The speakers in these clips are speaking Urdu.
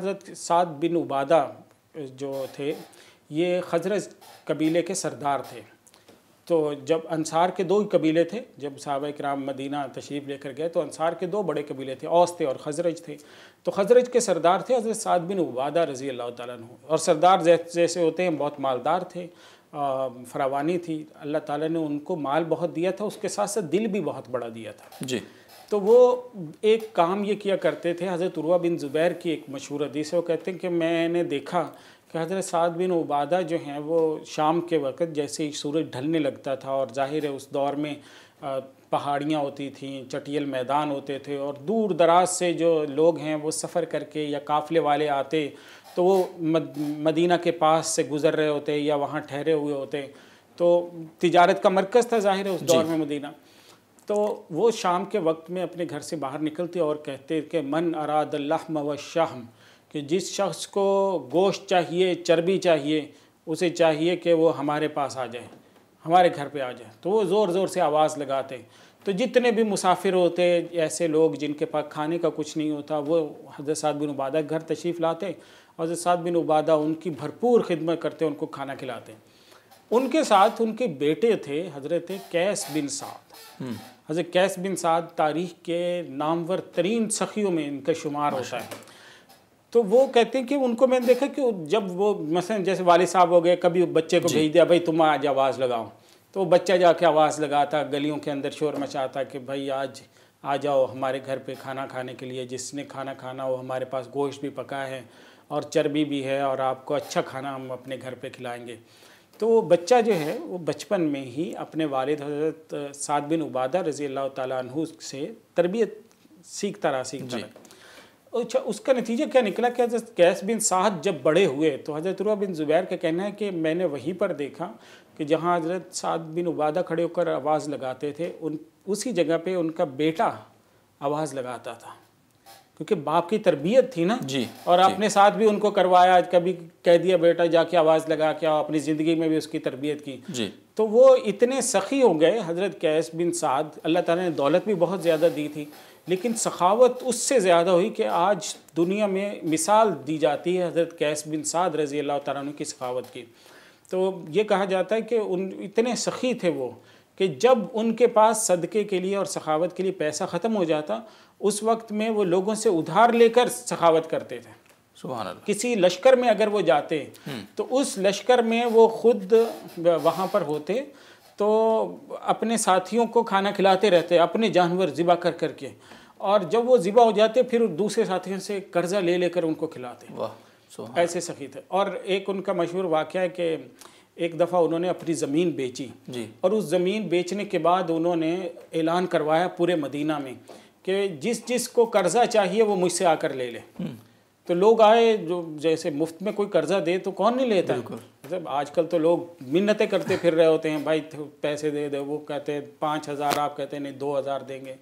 حضرت سعد بن عبادہ جو تھے یہ خزرج قبیلے کے سردار تھے تو جب انصار کے دو ہی قبیلے تھے جب صحابہ اکرام مدینہ تشریف لے کر گئے تو انصار کے دو بڑے قبیلے تھے تھے اور خزرج تھے تو خزرج کے سردار تھے حضرت سعد بن عبادہ رضی اللہ تعالیٰ اور سردار جیسے ہوتے ہیں بہت مالدار تھے فراوانی تھی اللہ تعالیٰ نے ان کو مال بہت دیا تھا اس کے ساتھ ساتھ دل بھی بہت بڑا دیا تھا جی تو وہ ایک کام یہ کیا کرتے تھے حضرت عروہ بن زبیر کی ایک مشہور حدیث ہے وہ کہتے ہیں کہ میں نے دیکھا کہ حضرت سعد بن عبادہ جو ہیں وہ شام کے وقت جیسے ہی سورج ڈھلنے لگتا تھا اور ظاہر ہے اس دور میں پہاڑیاں ہوتی تھیں چٹیل میدان ہوتے تھے اور دور دراز سے جو لوگ ہیں وہ سفر کر کے یا قافلے والے آتے تو وہ مدینہ کے پاس سے گزر رہے ہوتے یا وہاں ٹھہرے ہوئے ہوتے تو تجارت کا مرکز تھا ظاہر ہے اس جی۔ دور میں مدینہ تو وہ شام کے وقت میں اپنے گھر سے باہر نکلتے اور کہتے کہ من اراد اللحم و شہم کہ جس شخص کو گوشت چاہیے چربی چاہیے اسے چاہیے کہ وہ ہمارے پاس آ جائے ہمارے گھر پہ آ جائے تو وہ زور زور سے آواز لگاتے تو جتنے بھی مسافر ہوتے ایسے لوگ جن کے پاس کھانے کا کچھ نہیں ہوتا وہ حضرت سعد بن عبادہ گھر تشریف لاتے اور حضرت سعد بن عبادہ ان کی بھرپور خدمت کرتے ان کو کھانا کھلاتے ان کے ساتھ ان کے بیٹے تھے حضرت کیس بن سعد حضرت کیس بن سعد تاریخ کے نامور ترین سخیوں میں ان کا شمار ہوتا ہے تو وہ کہتے ہیں کہ ان کو میں نے دیکھا کہ جب وہ مثلا جیسے والد صاحب ہو گئے کبھی بچے کو جی. بھیج دیا بھائی تم آج آواز لگاؤ تو وہ بچہ جا کے آواز لگاتا گلیوں کے اندر شور مچاتا کہ بھائی آج آ جاؤ ہمارے گھر پہ کھانا کھانے کے لیے جس نے کھانا کھانا ہو ہمارے پاس گوشت بھی پکا ہے اور چربی بھی ہے اور آپ کو اچھا کھانا ہم اپنے گھر پہ کھلائیں گے تو وہ بچہ جو ہے وہ بچپن میں ہی اپنے والد حضرت سعد بن عبادہ رضی اللہ تعالیٰ عنہ سے تربیت سیکھتا رہا سیکھتا جی۔ رہا اچھا اس کا نتیجہ کیا نکلا کہ حضرت قیس بن سعد جب بڑے ہوئے تو حضرت روح بن زبیر کا کہنا ہے کہ میں نے وہیں پر دیکھا کہ جہاں حضرت سعد بن عبادہ کھڑے ہو کر آواز لگاتے تھے ان اسی جگہ پہ ان کا بیٹا آواز لگاتا تھا کیونکہ باپ کی تربیت تھی نا جی اور آپ جی۔ نے ساتھ بھی ان کو کروایا کبھی کہہ دیا بیٹا جا کے آواز لگا کے اپنی زندگی میں بھی اس کی تربیت کی جی تو وہ اتنے سخی ہو گئے حضرت کیس بن سعد اللہ تعالیٰ نے دولت بھی بہت زیادہ دی تھی لیکن سخاوت اس سے زیادہ ہوئی کہ آج دنیا میں مثال دی جاتی ہے حضرت کیس بن سعد رضی اللہ تعالیٰ عنہ کی سخاوت کی تو یہ کہا جاتا ہے کہ ان اتنے سخی تھے وہ کہ جب ان کے پاس صدقے کے لیے اور سخاوت کے لیے پیسہ ختم ہو جاتا اس وقت میں وہ لوگوں سے ادھار لے کر سخاوت کرتے تھے کسی لشکر میں اگر وہ جاتے تو اس لشکر میں وہ خود وہاں پر ہوتے تو اپنے ساتھیوں کو کھانا کھلاتے رہتے اپنے جانور ذبح کر کر کے اور جب وہ ذبح ہو جاتے پھر دوسرے ساتھیوں سے قرضہ لے لے کر ان کو کھلاتے ایسے سخی تھے اور ایک ان کا مشہور واقعہ ہے کہ ایک دفعہ انہوں نے اپنی زمین بیچی جی۔ اور اس زمین بیچنے کے بعد انہوں نے اعلان کروایا پورے مدینہ میں کہ جس جس کو قرضہ چاہیے وہ مجھ سے آ کر لے لے تو لوگ آئے جو جیسے مفت میں کوئی قرضہ دے تو کون نہیں لیتا ہے مطلب آج کل تو لوگ منتیں کرتے پھر رہے ہوتے ہیں بھائی پیسے دے دے وہ کہتے ہیں پانچ ہزار آپ کہتے ہیں نہیں دو ہزار دیں گے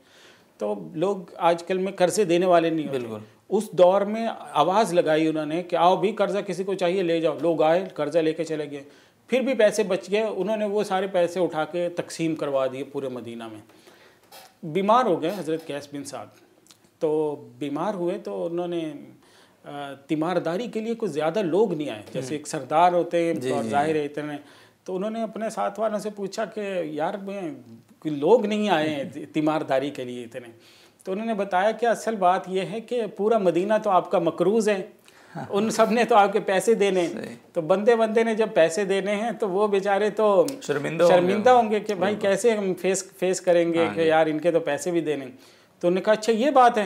تو لوگ آج کل میں قرضے دینے والے نہیں بالکل اس دور میں آواز لگائی انہوں نے کہ آؤ بھی قرضہ کسی کو چاہیے لے جاؤ لوگ آئے قرضہ لے کے چلے گئے پھر بھی پیسے بچ گئے انہوں نے وہ سارے پیسے اٹھا کے تقسیم کروا دیے پورے مدینہ میں بیمار ہو گئے حضرت قیس بن سعد تو بیمار ہوئے تو انہوں نے تیمارداری کے لیے کچھ زیادہ لوگ نہیں آئے جیسے ایک سردار ہوتے ہیں جی، جی، اور جی۔ ظاہر ہے اتنے تو انہوں نے اپنے ساتھ والوں سے پوچھا کہ یار میں لوگ نہیں آئے ہیں تیمارداری کے لیے اتنے تو انہوں نے بتایا کہ اصل بات یہ ہے کہ پورا مدینہ تو آپ کا مقروض ہے ان سب نے تو آپ کے پیسے دینے تو بندے بندے نے جب پیسے دینے ہیں تو وہ بیچارے تو شرمندہ ہوں گے کہ بھائی کیسے ہم فیس کریں گے ہاں کہ جی۔ یار ان کے تو پیسے بھی دینے تو انہوں نے کہا اچھا یہ بات ہے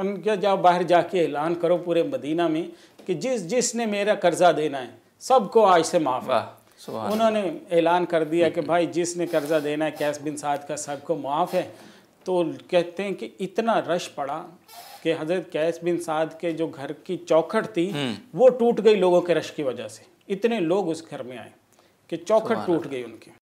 ان کے جاؤ باہر جا کے اعلان کرو پورے مدینہ میں کہ جس جس نے میرا قرضہ دینا ہے سب کو آج سے معاف انہوں نے اعلان کر دیا کہ بھائی جس نے قرضہ دینا ہے کیس بن سعد کا سب کو معاف ہے تو کہتے ہیں کہ اتنا رش پڑا کہ حضرت قیس بن سعد کے جو گھر کی چوکھٹ تھی وہ ٹوٹ گئی لوگوں کے رش کی وجہ سے اتنے لوگ اس گھر میں آئے کہ چوکھٹ ٹوٹ گئی ان کی